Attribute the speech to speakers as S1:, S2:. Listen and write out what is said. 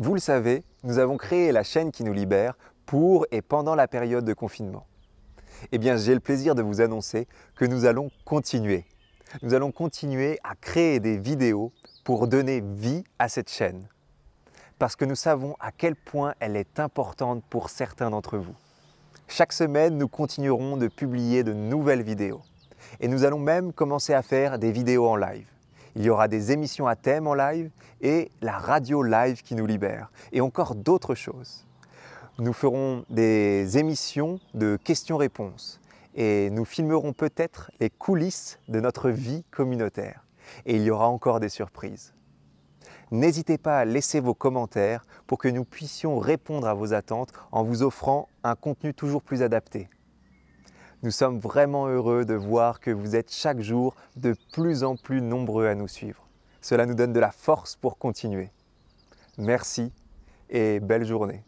S1: Vous le savez, nous avons créé la chaîne qui nous libère pour et pendant la période de confinement. Eh bien, j'ai le plaisir de vous annoncer que nous allons continuer. Nous allons continuer à créer des vidéos pour donner vie à cette chaîne. Parce que nous savons à quel point elle est importante pour certains d'entre vous. Chaque semaine, nous continuerons de publier de nouvelles vidéos. Et nous allons même commencer à faire des vidéos en live. Il y aura des émissions à thème en live et la radio live qui nous libère et encore d'autres choses. Nous ferons des émissions de questions-réponses et nous filmerons peut-être les coulisses de notre vie communautaire. Et il y aura encore des surprises. N'hésitez pas à laisser vos commentaires pour que nous puissions répondre à vos attentes en vous offrant un contenu toujours plus adapté. Nous sommes vraiment heureux de voir que vous êtes chaque jour de plus en plus nombreux à nous suivre. Cela nous donne de la force pour continuer. Merci et belle journée.